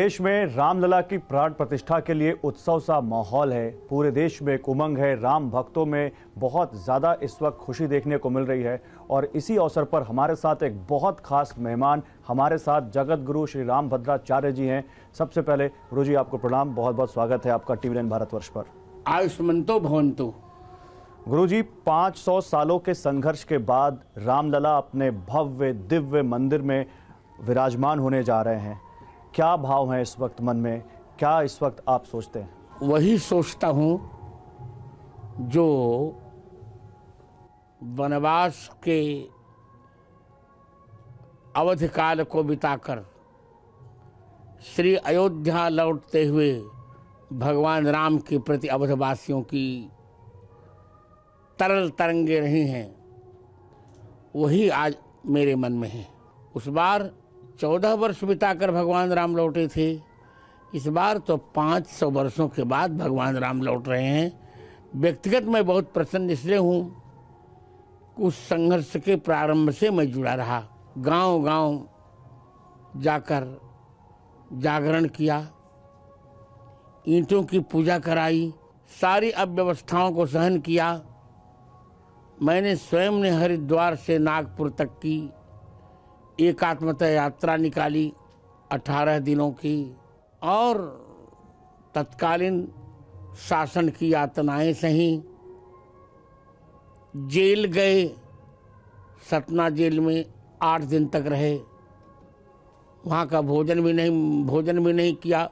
देश में रामलला की प्राण प्रतिष्ठा के लिए उत्सव सा माहौल है पूरे देश में एक उमंग है राम भक्तों में बहुत ज़्यादा इस वक्त खुशी देखने को मिल रही है और इसी अवसर पर हमारे साथ एक बहुत खास मेहमान हमारे साथ जगत गुरु श्री राम भद्राचार्य जी हैं सबसे पहले गुरु जी आपको प्रणाम बहुत बहुत स्वागत है आपका टीवी नाइन भारतवर्ष पर तो गुरु जी पाँच सालों के संघर्ष के बाद रामलला अपने भव्य दिव्य मंदिर में विराजमान होने जा रहे हैं क्या भाव है इस वक्त मन में क्या इस वक्त आप सोचते हैं वही सोचता हूं जो वनवास के अवधि काल को बिताकर श्री अयोध्या लौटते हुए भगवान राम के प्रति अवधवासियों की तरल तरंगे रही हैं वही आज मेरे मन में है उस बार चौदह वर्ष बिताकर भगवान राम लौटे थे इस बार तो पाँच सौ वर्षों के बाद भगवान राम लौट रहे हैं व्यक्तिगत मैं बहुत प्रसन्न इसलिए हूँ उस संघर्ष के प्रारंभ से मैं जुड़ा रहा गांव गांव जाकर जागरण किया ईंटों की पूजा कराई सारी अव्यवस्थाओं को सहन किया मैंने स्वयं ने हरिद्वार से नागपुर तक की एकात्मता यात्रा निकाली अठारह दिनों की और तत्कालीन शासन की यातनाएं सही जेल गए सतना जेल में आठ दिन तक रहे वहाँ का भोजन भी नहीं भोजन भी नहीं किया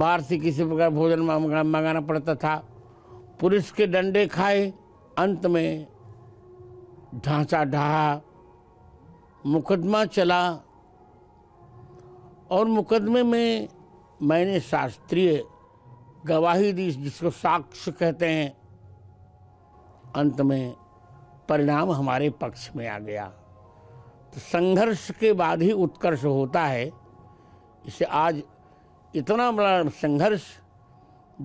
बाहर से किसी प्रकार भोजन मंगाना पड़ता था पुलिस के डंडे खाए अंत में ढांचा ढहा मुकदमा चला और मुकदमे में मैंने शास्त्रीय गवाही दी जिसको साक्ष्य कहते हैं अंत में परिणाम हमारे पक्ष में आ गया तो संघर्ष के बाद ही उत्कर्ष होता है इसे आज इतना बड़ा संघर्ष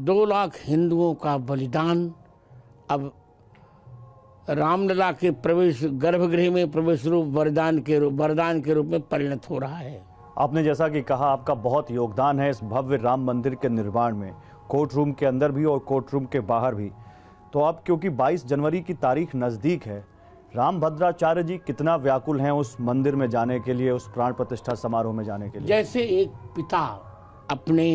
दो लाख हिंदुओं का बलिदान अब रामलला के प्रवेश गर्भगृह में प्रवेश रूप वरदान के रूप वरदान के रूप में परिणत हो रहा है आपने जैसा कि कहा आपका बहुत योगदान है इस भव्य राम मंदिर के निर्माण में कोर्ट रूम के अंदर भी और कोर्ट रूम के बाहर भी तो अब क्योंकि 22 जनवरी की तारीख नज़दीक है राम भद्राचार्य जी कितना व्याकुल हैं उस मंदिर में जाने के लिए उस प्राण प्रतिष्ठा समारोह में जाने के लिए जैसे एक पिता अपने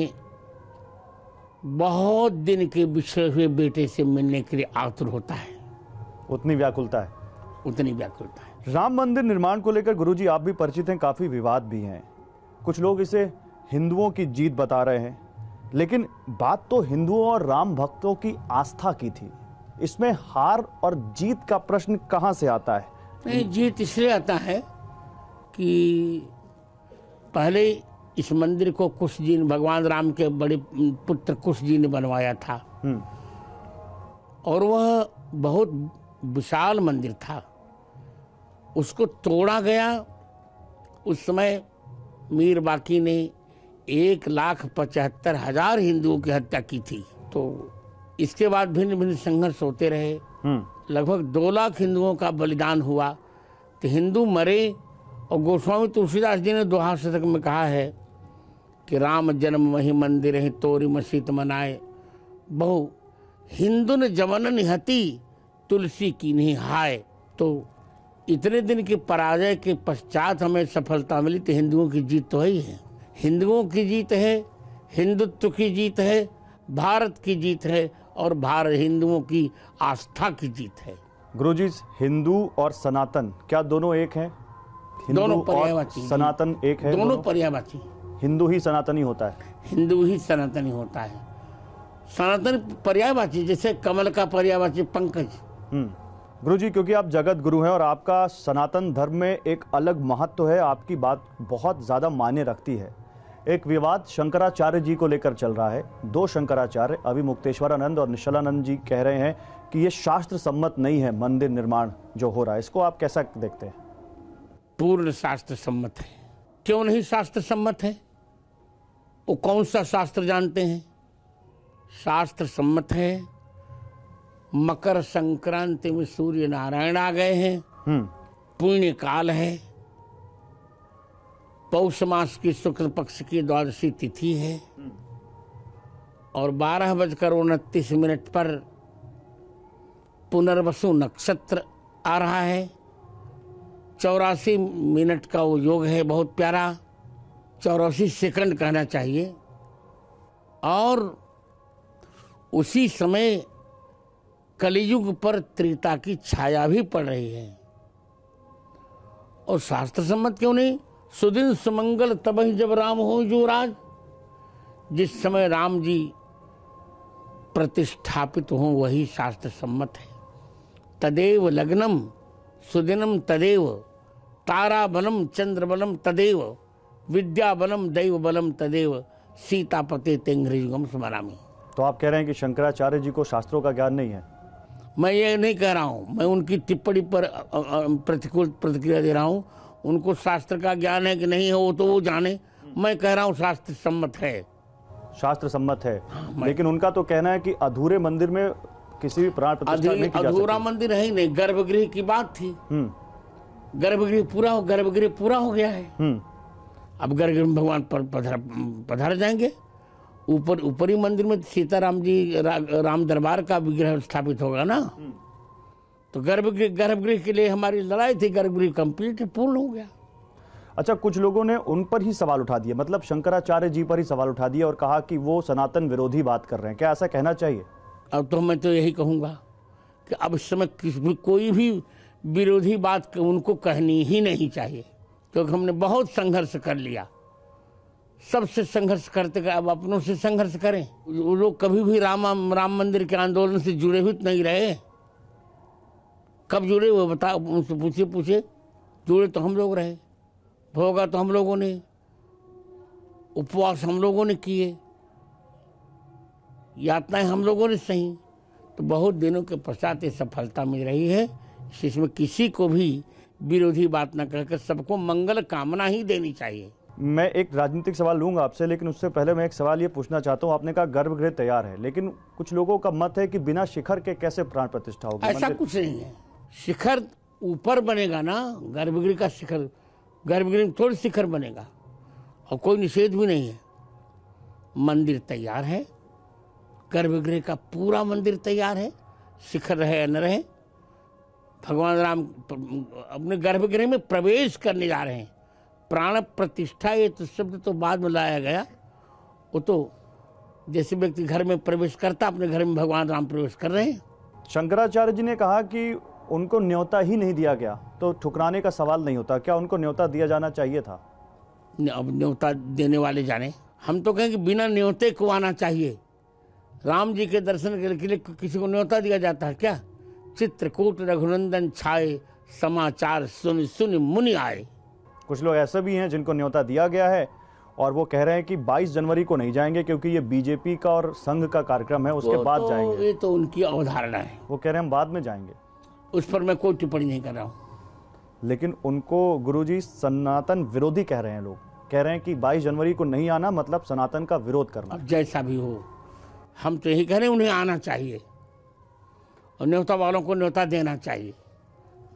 बहुत दिन के बिछड़े हुए बेटे से मिलने के लिए आतुर होता है उतनी व्याकुलता है उतनी व्याकुलता है राम मंदिर निर्माण को लेकर गुरुजी आप भी परिचित हैं काफ़ी विवाद भी हैं कुछ लोग इसे हिंदुओं की जीत बता रहे हैं लेकिन बात तो हिंदुओं और राम भक्तों की आस्था की थी इसमें हार और जीत का प्रश्न कहाँ से आता है नहीं जीत इसलिए आता है कि पहले इस मंदिर को कुछ जी भगवान राम के बड़े पुत्र कुश जी ने बनवाया था हम्म। और वह बहुत विशाल मंदिर था उसको तोड़ा गया उस समय मीर बाकी ने एक लाख पचहत्तर हजार हिंदुओं की हत्या की थी तो इसके बाद भिन्न भिन्न संघर्ष होते रहे हम्म। लगभग दो लाख हिंदुओं का बलिदान हुआ तो हिंदू मरे और गोस्वामी तुलसीदास जी ने दोहा शतक में कहा है कि राम जन्म वही मंदिर है तोरी मसीत मनाए बहु हिंदू ने जमन निहती तुलसी की नहीं हाय तो इतने दिन की पराजय के पश्चात हमें सफलता मिली तो हिंदुओं की जीत तो ही है हिंदुओं की जीत है हिंदुत्व की जीत है भारत की जीत है और भारत हिंदुओं की आस्था की जीत है गुरुजी हिंदू और सनातन क्या दोनों एक हैं दोनों पर्यायवाची सनातन एक है दोनों, दोनों? पर्यायवाची हिंदू ही सनातनी होता है हिंदू ही सनातनी होता है सनातन पर्यायवाची जैसे कमल का पर्यायवाची पंकज हम्म। गुरु जी क्योंकि आप जगत गुरु हैं और आपका सनातन धर्म में एक अलग महत्व है आपकी बात बहुत ज़्यादा मान्य रखती है एक विवाद शंकराचार्य जी को लेकर चल रहा है दो शंकराचार्य अभी मुक्तेश्वरानंद और निश्चलानंद जी कह रहे हैं कि ये शास्त्र सम्मत नहीं है मंदिर निर्माण जो हो रहा है इसको आप कैसा देखते हैं पूर्ण शास्त्र सम्मत है क्यों नहीं शास्त्र सम्मत है वो कौन सा शास्त्र जानते हैं शास्त्र सम्मत है मकर संक्रांति में सूर्य नारायण आ गए हैं हम्म। पुण्य काल है पौष मास की शुक्ल पक्ष की द्वादशी तिथि है और बारह बजकर उनतीस मिनट पर पुनर्वसु नक्षत्र आ रहा है चौरासी मिनट का वो योग है बहुत प्यारा चौरासी सेकंड कहना चाहिए और उसी समय कलयुग पर त्रिता की छाया भी पड़ रही है और शास्त्र सम्मत क्यों नहीं सुदिन सुमंगल तब ही जब राम हो जो राज जिस समय राम जी प्रतिष्ठापित हों वही शास्त्र सम्मत है तदेव लग्नम सुदिनम तदेव तारा बलम चंद्र बलम तदेव विद्या बलम दैव बलम तदेव सीतापते तेंग्रयुगम स्मरामी तो आप कह रहे हैं कि शंकराचार्य जी को शास्त्रों का ज्ञान नहीं है मैं ये नहीं कह रहा हूँ मैं उनकी टिप्पणी पर प्रतिकूल प्रतिक्रिया दे रहा हूँ उनको शास्त्र का ज्ञान है कि नहीं है वो तो वो जाने मैं कह रहा हूँ शास्त्र सम्मत है शास्त्र सम्मत है हाँ, लेकिन उनका तो कहना है कि अधूरे मंदिर में किसी भी प्राण प्रतिष्ठा नहीं की अधूरा मंदिर है ही नहीं गर्भगृह की बात थी हम्म। गर्भगृह पूरा हो गर्भगृह पूरा हो गया है हम्म। अब गर्भगृह भगवान पधर जाएंगे ऊपर ऊपरी मंदिर में सीताराम जी रा, राम दरबार का विग्रह स्थापित होगा ना तो गर्भगृह गर्भगृह के लिए हमारी लड़ाई थी गर्भगृह कंप्लीट पूर्ण हो गया अच्छा कुछ लोगों ने उन पर ही सवाल उठा दिया मतलब शंकराचार्य जी पर ही सवाल उठा दिया और कहा कि वो सनातन विरोधी बात कर रहे हैं क्या ऐसा कहना चाहिए अब तो मैं तो यही कहूँगा कि अब इस समय भी कोई भी विरोधी बात उनको कहनी ही नहीं चाहिए क्योंकि हमने बहुत संघर्ष कर लिया सबसे संघर्ष करते अब अपनों से संघर्ष करें वो लोग कभी भी राम राम मंदिर के आंदोलन से जुड़े हुए तो नहीं रहे कब जुड़े वो बता उनसे पूछे पूछे जुड़े तो हम लोग रहे भोगा तो हम लोगों ने उपवास हम लोगों ने किए यातनाएं हम लोगों ने सही तो बहुत दिनों के पश्चात ये सफलता मिल रही है इसमें किसी को भी विरोधी बात न कहकर सबको मंगल कामना ही देनी चाहिए मैं एक राजनीतिक सवाल लूंगा आपसे लेकिन उससे पहले मैं एक सवाल ये पूछना चाहता हूँ आपने कहा गर्भगृह तैयार है लेकिन कुछ लोगों का मत है कि बिना शिखर के कैसे प्राण प्रतिष्ठा होगी ऐसा कुछ नहीं है शिखर ऊपर बनेगा ना गर्भगृह का शिखर गर्भगृह में थोड़ी शिखर बनेगा और कोई निषेध भी नहीं है मंदिर तैयार है गर्भगृह का पूरा मंदिर तैयार है शिखर रहे या न रहे भगवान राम अपने गर्भगृह में प्रवेश करने जा रहे हैं प्राण प्रतिष्ठा ये तो शब्द तो बाद में लाया गया वो तो जैसे व्यक्ति घर में प्रवेश करता अपने घर में भगवान राम प्रवेश कर रहे हैं शंकराचार्य जी ने कहा कि उनको न्योता ही नहीं दिया गया तो ठुकराने का सवाल नहीं होता क्या उनको न्योता दिया जाना चाहिए था अब न्योता देने वाले जाने हम तो कहें कि बिना न्योते को आना चाहिए राम जी के दर्शन के लिए किसी को न्योता दिया जाता है क्या चित्रकूट रघुनंदन छाए समाचार सुन सुन मुनि आए कुछ लोग ऐसे भी हैं जिनको न्योता दिया गया है और वो कह रहे हैं कि 22 जनवरी को नहीं जाएंगे क्योंकि ये बीजेपी का और संघ का कार्यक्रम है उसके बाद तो जाएंगे ये तो उनकी अवधारणा है वो कह रहे हैं हम बाद में जाएंगे उस पर मैं कोई टिप्पणी नहीं कर रहा हूँ लेकिन उनको गुरुजी सनातन विरोधी कह रहे हैं लोग कह रहे हैं कि 22 जनवरी को नहीं आना मतलब सनातन का विरोध करना जैसा भी हो हम तो यही कह रहे हैं उन्हें आना चाहिए और न्योता वालों को न्योता देना चाहिए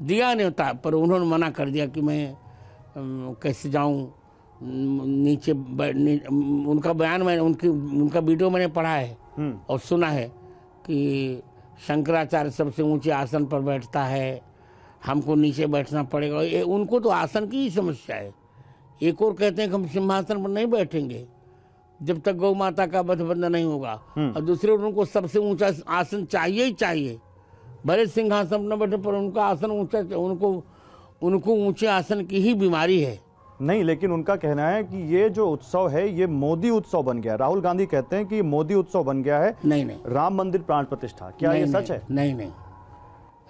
दिया न्योता पर उन्होंने मना कर दिया कि मैं कैसे जाऊँ नीचे नी, उनका बयान मैंने उनकी उनका वीडियो मैंने पढ़ा है हम्म। और सुना है कि शंकराचार्य सबसे ऊंचे आसन पर बैठता है हमको नीचे बैठना पड़ेगा ये उनको तो आसन की ही समस्या है एक और कहते हैं कि हम सिंहासन पर नहीं बैठेंगे जब तक गौ माता का वध बंधन नहीं होगा हम्म। और दूसरे उनको सबसे ऊंचा आसन चाहिए ही चाहिए भले सिंहासन न बैठे पर उनका आसन ऊंचा उनको उनको ऊंचे आसन की ही बीमारी है नहीं लेकिन उनका कहना है कि ये जो उत्सव है ये मोदी उत्सव बन गया राहुल गांधी कहते हैं कि मोदी उत्सव बन गया है नहीं नहीं राम मंदिर प्राण प्रतिष्ठा क्या नहीं, ये सच है नहीं नहीं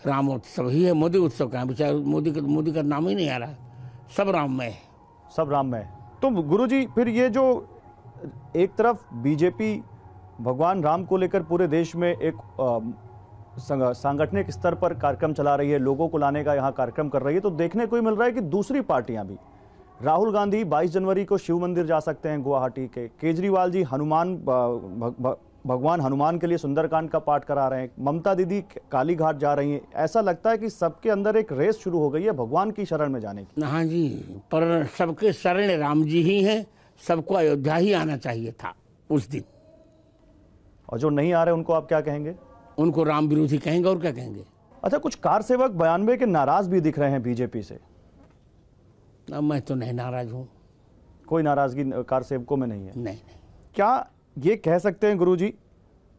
राम उत्सव ही है मोदी उत्सव का बेचारे मोदी का मोदी का नाम ही नहीं आ रहा सब राम में है सब राम में तो गुरुजी फिर ये जो एक तरफ बीजेपी भगवान राम को लेकर पूरे देश में एक सांगठनिक स्तर पर कार्यक्रम चला रही है लोगों को लाने का यहाँ कार्यक्रम कर रही है तो देखने को ही मिल रहा है कि दूसरी पार्टियां भी राहुल गांधी 22 जनवरी को शिव मंदिर जा सकते हैं गुवाहाटी के केजरीवाल जी हनुमान भगवान हनुमान के लिए सुंदरकांड का पाठ करा रहे हैं ममता दीदी काली घाट जा रही हैं ऐसा लगता है कि सबके अंदर एक रेस शुरू हो गई है भगवान की शरण में जाने की हाँ जी पर सबके शरण राम जी ही हैं सबको अयोध्या ही आना चाहिए था उस दिन और जो नहीं आ रहे उनको आप क्या कहेंगे उनको राम विरोधी कहेंगे और क्या कहेंगे अच्छा कुछ कार सेवक बयानबे के नाराज भी दिख रहे हैं बीजेपी से ना मैं तो नहीं नाराज हूँ कोई नाराजगी कार सेवकों में नहीं है नहीं, नहीं। क्या ये कह सकते हैं गुरुजी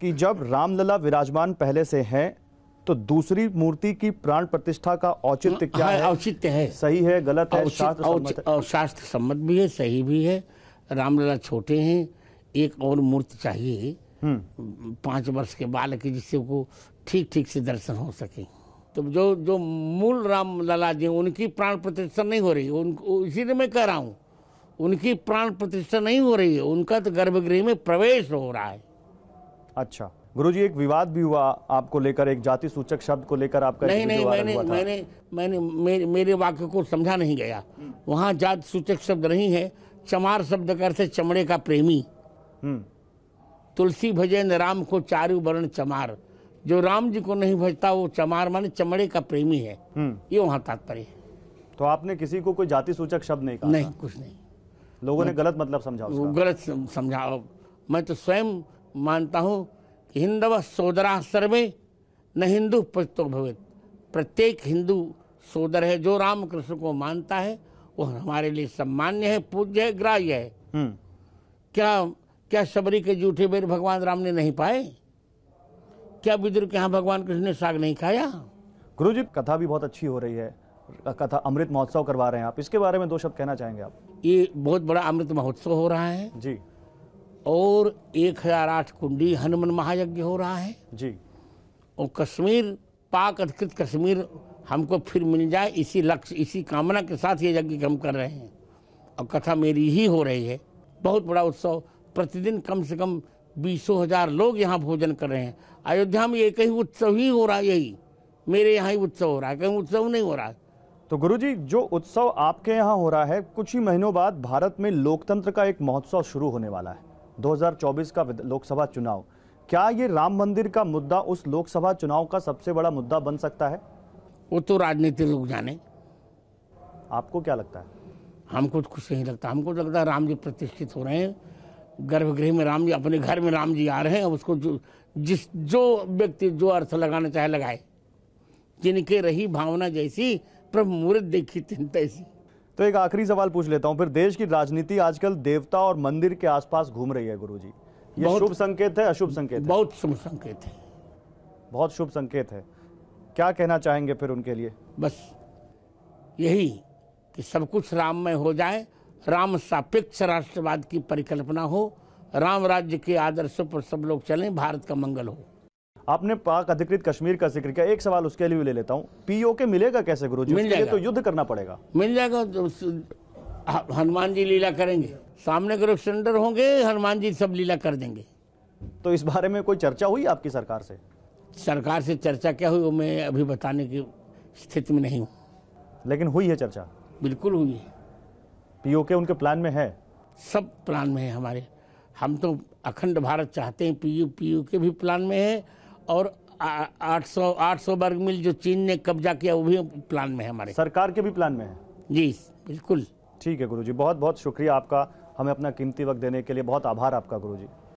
कि जब रामलला विराजमान पहले से हैं तो दूसरी मूर्ति की प्राण प्रतिष्ठा का औचित्य क्या हाँ, है औचित्य है सही है गलत है शास्त्र और शास्त्र सम्मत भी है सही भी है रामलला छोटे हैं एक और मूर्ति चाहिए पाँच वर्ष के बालक की जिससे वो ठीक ठीक से दर्शन हो सके तो जो जो मूल राम लला जी उनकी प्राण प्रतिष्ठा नहीं हो रही उन इसीलिए मैं कह रहा हूँ उनकी प्राण प्रतिष्ठा नहीं हो रही है उनका तो गर्भगृह में प्रवेश हो रहा है अच्छा गुरुजी एक विवाद भी हुआ आपको लेकर एक जाति सूचक शब्द को लेकर आपका नहीं नहीं मैंने मैंने मैंने मेरे, मेरे वाक्य को समझा नहीं गया हम्म। वहाँ जाति सूचक शब्द नहीं है चमार शब्द का अर्थ चमड़े का प्रेमी हम्म। तुलसी भजन राम को चारू वर्ण चमार जो राम जी को नहीं भजता वो चमार माने चमड़े का प्रेमी है हम्म। ये वहाँ तात्पर्य है तो आपने किसी को कोई जाति सूचक शब्द नहीं कहा नहीं कुछ नहीं लोगों ने गलत मतलब समझा वो गलत समझा मैं तो स्वयं मानता हूँ कि हिंदव सोदरा सर्वे न हिंदू पुस्तो भवित प्रत्येक हिंदू सोदर है जो राम कृष्ण को मानता है वो हमारे लिए सम्मान्य है पूज्य है ग्राह्य है हम्म। क्या क्या सबरी के जूठे बेर भगवान राम ने नहीं पाए क्या विदुर के यहाँ भगवान कृष्ण ने साग नहीं खाया गुरु जी कथा भी बहुत अच्छी हो रही है कथा अमृत महोत्सव करवा रहे हैं आप इसके बारे में दो शब्द कहना चाहेंगे आप ये बहुत बड़ा अमृत महोत्सव हो रहा है जी और एक हजार आठ कुंडी हनुमान महायज्ञ हो रहा है जी और कश्मीर पाक अधिकृत कश्मीर हमको फिर मिल जाए इसी लक्ष्य इसी कामना के साथ ये यज्ञ हम कर रहे हैं और कथा मेरी ही हो रही है बहुत बड़ा उत्सव प्रतिदिन कम से कम बीसों हजार लोग यहाँ भोजन कर रहे हैं अयोध्या में एक ही उत्सव ही हो रहा यही मेरे यहाँ ही उत्सव हो रहा है कहीं उत्सव नहीं हो रहा तो गुरुजी जो उत्सव आपके यहाँ हो रहा है कुछ ही महीनों बाद भारत में लोकतंत्र का एक महोत्सव शुरू होने वाला है 2024 का लोकसभा चुनाव क्या ये राम मंदिर का मुद्दा उस लोकसभा चुनाव का सबसे बड़ा मुद्दा बन सकता है वो तो राजनीति लोग जाने आपको क्या लगता है हमको तो कुछ नहीं लगता हमको तो लगता है राम जी प्रतिष्ठित हो रहे हैं गर्भगृह में राम जी अपने घर में राम जी आ रहे हैं उसको जो जिस जो व्यक्ति जो अर्थ लगाना चाहे लगाए जिनके रही भावना जैसी प्रभु मुहूर्त देखी तीन तैसी तो एक आखिरी सवाल पूछ लेता हूँ फिर देश की राजनीति आजकल देवता और मंदिर के आसपास घूम रही है गुरु जी ये शुभ संकेत है अशुभ संकेत बहुत शुभ संकेत है बहुत शुभ संकेत है क्या कहना चाहेंगे फिर उनके लिए बस यही कि सब कुछ राम में हो जाए राम सापेक्ष राष्ट्रवाद की परिकल्पना हो राम राज्य के आदर्शों पर सब लोग चलें भारत का मंगल हो आपने पाक अधिकृत कश्मीर का जिक्र किया एक सवाल उसके लिए ले लेता हूँ पीओ के मिलेगा कैसे गुरु मिल तो जाएगा तो युद्ध करना पड़ेगा मिल जाएगा तो हनुमान जी लीला करेंगे सामने ग्रुप सेंडर होंगे हनुमान जी सब लीला कर देंगे तो इस बारे में कोई चर्चा हुई आपकी सरकार से सरकार से चर्चा क्या हुई वो मैं अभी बताने की स्थिति में नहीं हूँ लेकिन हुई है चर्चा बिल्कुल हुई है पीओके उनके प्लान में है सब प्लान में है हमारे हम तो अखंड भारत चाहते हैं पीयू पीयू के भी प्लान में है और 800 800 वर्ग मील जो चीन ने कब्जा किया वो भी प्लान में है हमारे सरकार के भी प्लान में है जी बिल्कुल ठीक है गुरुजी बहुत बहुत शुक्रिया आपका हमें अपना कीमती वक्त देने के लिए बहुत आभार आपका गुरुजी